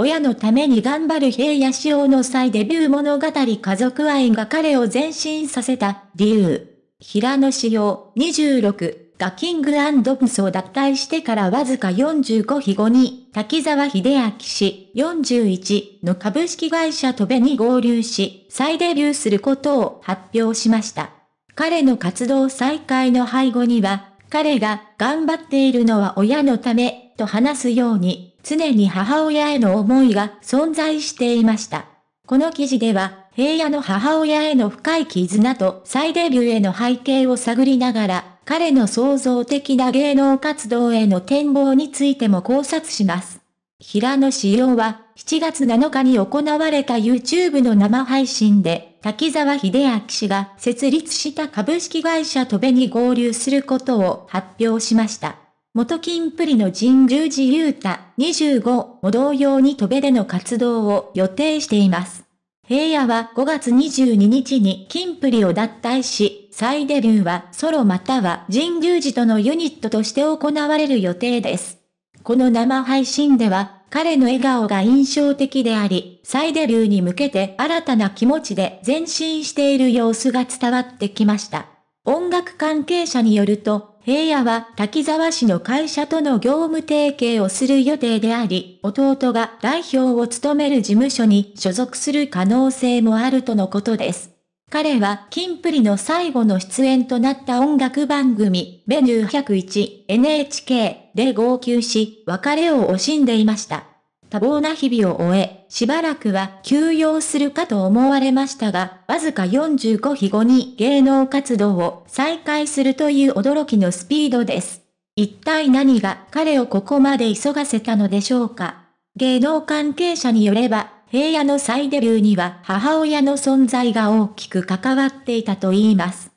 親のために頑張る平野潮の再デビュー物語家族愛が彼を前進させた、理由。平野潮26、がキングプスを脱退してからわずか45日後に、滝沢秀明氏、41の株式会社とべに合流し、再デビューすることを発表しました。彼の活動再開の背後には、彼が頑張っているのは親のため、と話すように、常に母親への思いが存在していました。この記事では、平野の母親への深い絆と再デビューへの背景を探りながら、彼の創造的な芸能活動への展望についても考察します。平野志陽は、7月7日に行われた YouTube の生配信で、滝沢秀明氏が設立した株式会社トベに合流することを発表しました。元金プリの神十寺雄太25も同様に飛べでの活動を予定しています。平野は5月22日に金プリを脱退し、再デビューはソロまたは神宮寺とのユニットとして行われる予定です。この生配信では、彼の笑顔が印象的であり、再デビューに向けて新たな気持ちで前進している様子が伝わってきました。音楽関係者によると、平野は滝沢市の会社との業務提携をする予定であり、弟が代表を務める事務所に所属する可能性もあるとのことです。彼は、キンプリの最後の出演となった音楽番組、メニュー101、NHK で号泣し、別れを惜しんでいました。多忙な日々を終え、しばらくは休養するかと思われましたが、わずか45日後に芸能活動を再開するという驚きのスピードです。一体何が彼をここまで急がせたのでしょうか芸能関係者によれば、平野の再デビューには母親の存在が大きく関わっていたといいます。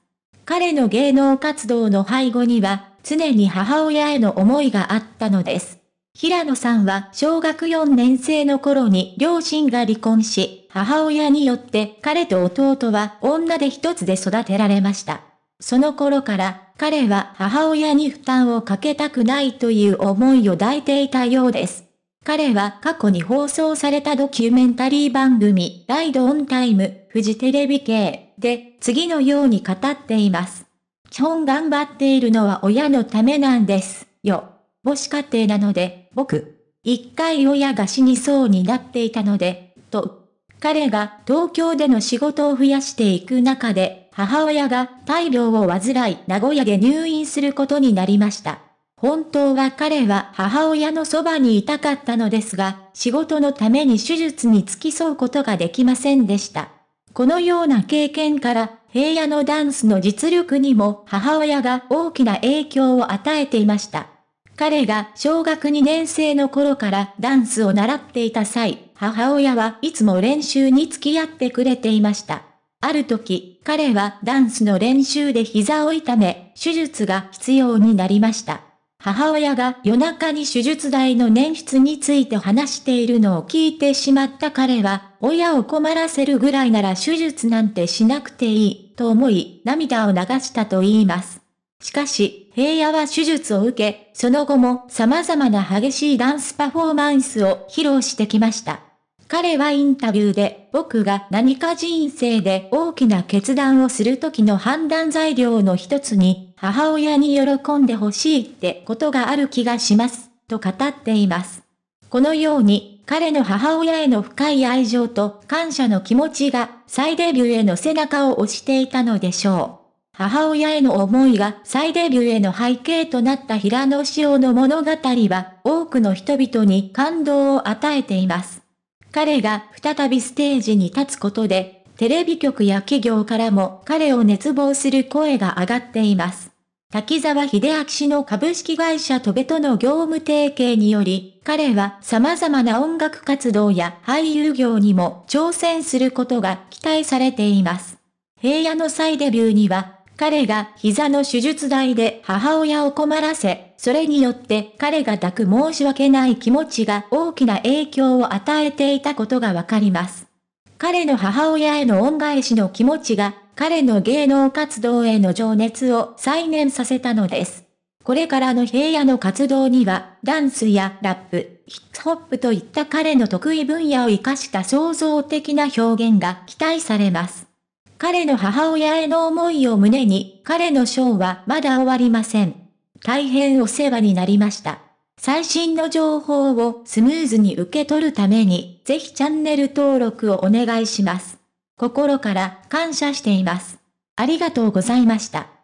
彼の芸能活動の背後には、常に母親への思いがあったのです。平野さんは小学4年生の頃に両親が離婚し、母親によって彼と弟は女で一つで育てられました。その頃から彼は母親に負担をかけたくないという思いを抱いていたようです。彼は過去に放送されたドキュメンタリー番組ライドオンタイムフジテレビ系で次のように語っています。基本頑張っているのは親のためなんですよ。母子家庭なので、僕、一回親が死にそうになっていたので、と。彼が東京での仕事を増やしていく中で、母親が大病を患い名古屋で入院することになりました。本当は彼は母親のそばにいたかったのですが、仕事のために手術に付き添うことができませんでした。このような経験から、平野のダンスの実力にも母親が大きな影響を与えていました。彼が小学2年生の頃からダンスを習っていた際、母親はいつも練習に付き合ってくれていました。ある時、彼はダンスの練習で膝を痛め、手術が必要になりました。母親が夜中に手術台の捻出について話しているのを聞いてしまった彼は、親を困らせるぐらいなら手術なんてしなくていい、と思い、涙を流したと言います。しかし、平野は手術を受け、その後も様々な激しいダンスパフォーマンスを披露してきました。彼はインタビューで、僕が何か人生で大きな決断をする時の判断材料の一つに、母親に喜んでほしいってことがある気がします、と語っています。このように、彼の母親への深い愛情と感謝の気持ちが、再デビューへの背中を押していたのでしょう。母親への思いが再デビューへの背景となった平野紫耀の物語は多くの人々に感動を与えています。彼が再びステージに立つことで、テレビ局や企業からも彼を熱望する声が上がっています。滝沢秀明氏の株式会社トベとの業務提携により、彼は様々な音楽活動や俳優業にも挑戦することが期待されています。平野の再デビューには、彼が膝の手術代で母親を困らせ、それによって彼が抱く申し訳ない気持ちが大きな影響を与えていたことがわかります。彼の母親への恩返しの気持ちが、彼の芸能活動への情熱を再燃させたのです。これからの平野の活動には、ダンスやラップ、ヒップホップといった彼の得意分野を活かした創造的な表現が期待されます。彼の母親への思いを胸に、彼のショーはまだ終わりません。大変お世話になりました。最新の情報をスムーズに受け取るために、ぜひチャンネル登録をお願いします。心から感謝しています。ありがとうございました。